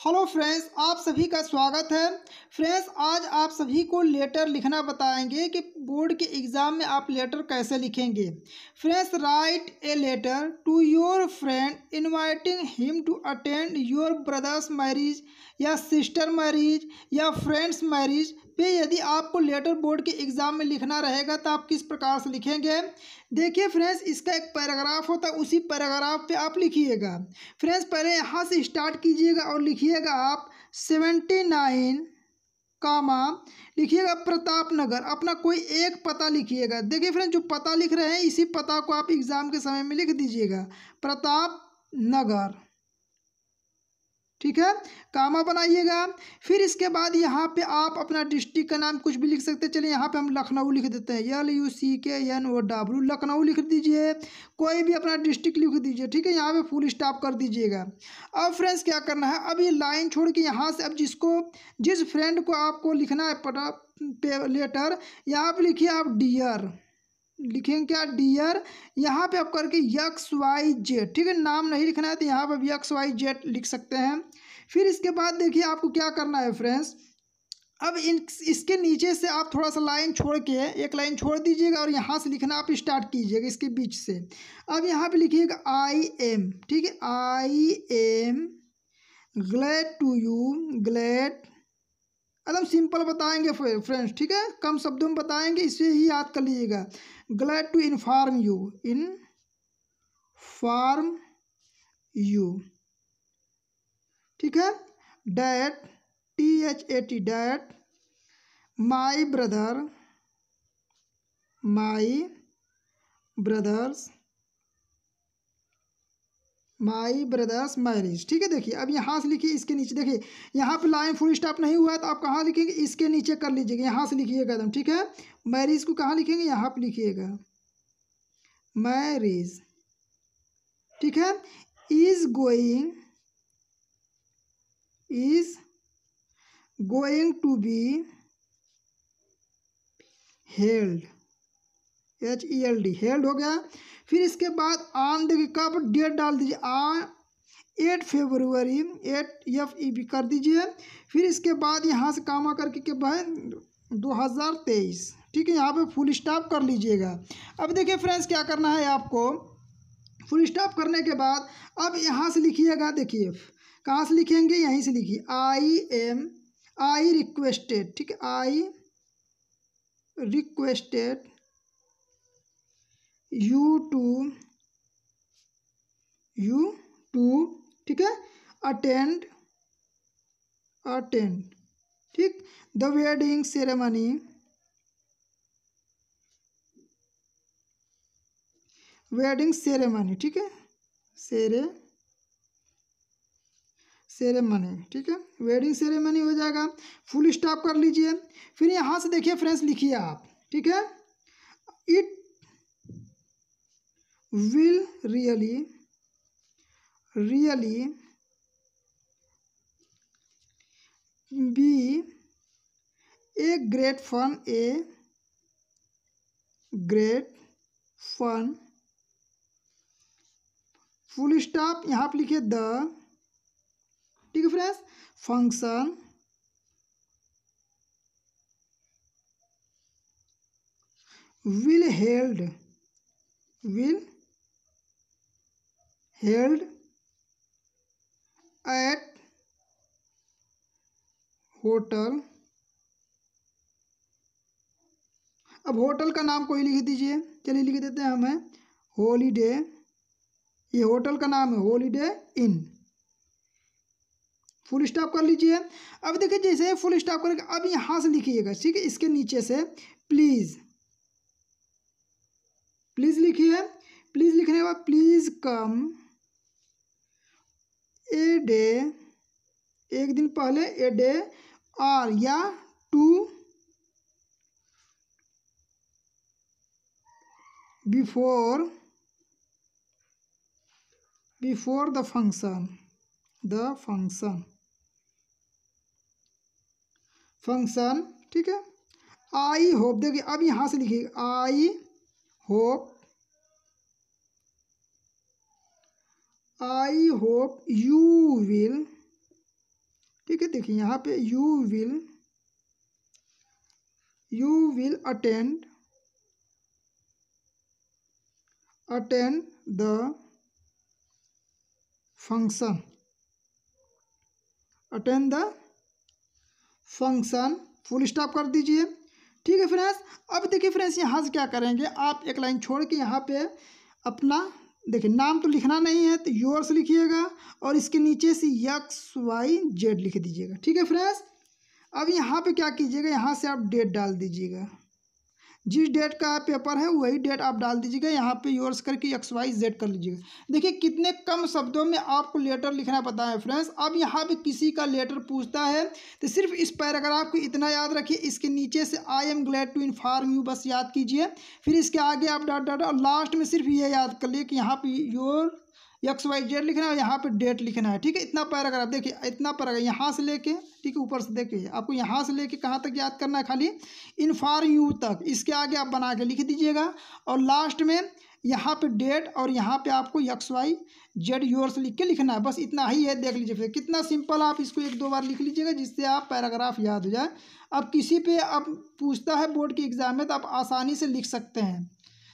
hello friends आप सभी का स्वागत है फ्रेंड्स आज आप सभी को लेटर लिखना बताएंगे कि बोर्ड के एग्ज़ाम में आप लेटर कैसे लिखेंगे friends write a letter to your friend inviting him to attend your brother's marriage या सिस्टर मैरिज या फ्रेंड्स मैरिज पे यदि आपको लेटर बोर्ड के एग्ज़ाम में लिखना रहेगा तो आप किस प्रकार से लिखेंगे देखिए फ्रेंड्स इसका एक पैराग्राफ होता है उसी पैराग्राफ पे आप लिखिएगा फ्रेंड्स पहले यहाँ से स्टार्ट कीजिएगा और लिखिएगा आप सेवेंटी नाइन कामा लिखिएगा प्रताप नगर अपना कोई एक पता लिखिएगा देखिए फ्रेंड जो पता लिख रहे हैं इसी पता को आप एग्ज़ाम के समय में लिख दीजिएगा प्रताप नगर ठीक है कामा बनाइएगा फिर इसके बाद यहाँ पे आप अपना डिस्ट्रिक्ट का नाम कुछ भी लिख सकते हैं चलिए यहाँ पे हम लखनऊ लिख देते हैं एल यू सी के एन ओ डब्ल्यू लखनऊ लिख दीजिए कोई भी अपना डिस्ट्रिक्ट लिख दीजिए ठीक है यहाँ पे फुल स्टॉप कर दीजिएगा अब फ्रेंड्स क्या करना है अब ये लाइन छोड़ के यहाँ से अब जिसको जिस फ्रेंड को आपको लिखना है पटा पे लेटर यहाँ पर लिखिए आप डियर लिखेंगे क्या डियर यहाँ पे आप करके यक्स वाई जेड ठीक है नाम नहीं लिखना है तो यहाँ पर यक्स वाई जेड लिख सकते हैं फिर इसके बाद देखिए आपको क्या करना है फ्रेंड्स अब इन इसके नीचे से आप थोड़ा सा लाइन छोड़ के एक लाइन छोड़ दीजिएगा और यहाँ से लिखना आप स्टार्ट कीजिएगा इसके बीच से अब यहाँ पे लिखिएगा आई एम ठीक है I am glad to you glad एकदम सिंपल बताएंगे फ्रेंड्स ठीक है कम शब्दों में बताएंगे इसे ही याद कर लीजिएगा glad to inform you in form you ठीक है that T H A T that my brother my brothers my brothers marriage ठीक है देखिए अब यहाँ से लिखिए इसके नीचे देखिए यहाँ पे लाइन फुल स्टॉप नहीं हुआ है तो आप कहाँ लिखेंगे इसके नीचे कर लीजिएगा यहाँ से लिखिएगा एकदम ठीक है मैरिज को कहाँ लिखेंगे यहाँ पे लिखिएगा मैरिज ठीक है is going is going to be held H E L D held हो गया फिर इसके बाद आन द कब डेट डाल दीजिए आ eight February eight F E B कर दीजिए फिर इसके बाद यहाँ से कामा करके के भाई दो हज़ार तेईस ठीक है यहाँ पे फुल स्टॉप कर लीजिएगा अब देखिए फ्रेंड्स क्या करना है आपको फुल स्टॉप करने के बाद अब यहाँ से लिखिएगा देखिए कहाँ से लिखेंगे यहीं से लिखिए आई एम आई रिक्वेस्टेड ठीक है I requested you to you to ठीक है अटेंड अटेंड ठीक the wedding ceremony wedding ceremony ठीक है सेरे सेरेमनी ठीक है वेडिंग सेरेमनी हो जाएगा फुल स्टॉप कर लीजिए फिर यहाँ से देखिए फ्रेंड्स लिखिए आप ठीक है it will really really be a great fun a great fun full stop यहाँ पर लिखिए द ठीक है friends function will held will held at hotel अब होटल का नाम कोई लिख दीजिए चलिए लिख देते हैं हमें हॉलीडे ये होटल का नाम है हॉलीडे इन फुल स्टॉप कर लीजिए अब देखिए जैसे फुल स्टॉप करके अब यहाँ से लिखिएगा ठीक है इसके नीचे से प्लीज़ प्लीज़ लिखिए प्लीज़ लिखने के बाद प्लीज़ कम ए डे एक दिन पहले ए डे और या two before before the function the function function ठीक है आई होप देखिए अब यहाँ से लिखिए I hope I hope you will ठीक है देखिए यहाँ पे you will you will attend attend the function attend the function full stop कर दीजिए ठीक है फ्रेंड्स अब देखिए फ्रेंड्स यहाँ से क्या करेंगे आप एक लाइन छोड़ के यहाँ पे अपना देखिए नाम तो लिखना नहीं है तो योर्स लिखिएगा और इसके नीचे से यक्स वाई जेड लिख दीजिएगा ठीक है फ्रेंड्स अब यहाँ पे क्या कीजिएगा यहाँ से आप डेट डाल दीजिएगा जिस डेट का पेपर है वही डेट आप डाल दीजिएगा यहाँ पे योर्स करके एक्स वाई जेड कर लीजिएगा देखिए कितने कम शब्दों में आपको लेटर लिखना पता है फ्रेंड्स अब यहाँ पे किसी का लेटर पूछता है तो सिर्फ इस पैराग्राफ को इतना याद रखिए इसके नीचे से I am glad to inform you बस याद कीजिए फिर इसके आगे आप डाट डाट और लास्ट में सिर्फ ये याद कर लिए कि यहाँ per your x Y Z लिखना है यहाँ पे डेट लिखना है ठीक है इतना पैराग्राफ देखिए इतना पैराग्राफ यहाँ से लेके ठीक है ऊपर से देखिए आपको यहाँ से लेके कहाँ तक याद करना है खाली इन फार यू तक इसके आगे आप बना के लिख दीजिएगा और लास्ट में यहाँ पे डेट और यहाँ पे आपको एक्स वाई जेड योर्स लिख के लिखना है बस इतना ही है देख लीजिए फिर कितना सिंपल आप इसको एक दो बार लिख लीजिएगा जिससे आप पैराग्राफ याद हो जाए अब किसी पे अब पूछता है बोर्ड के एग्ज़ाम में तो आप आसानी से लिख सकते हैं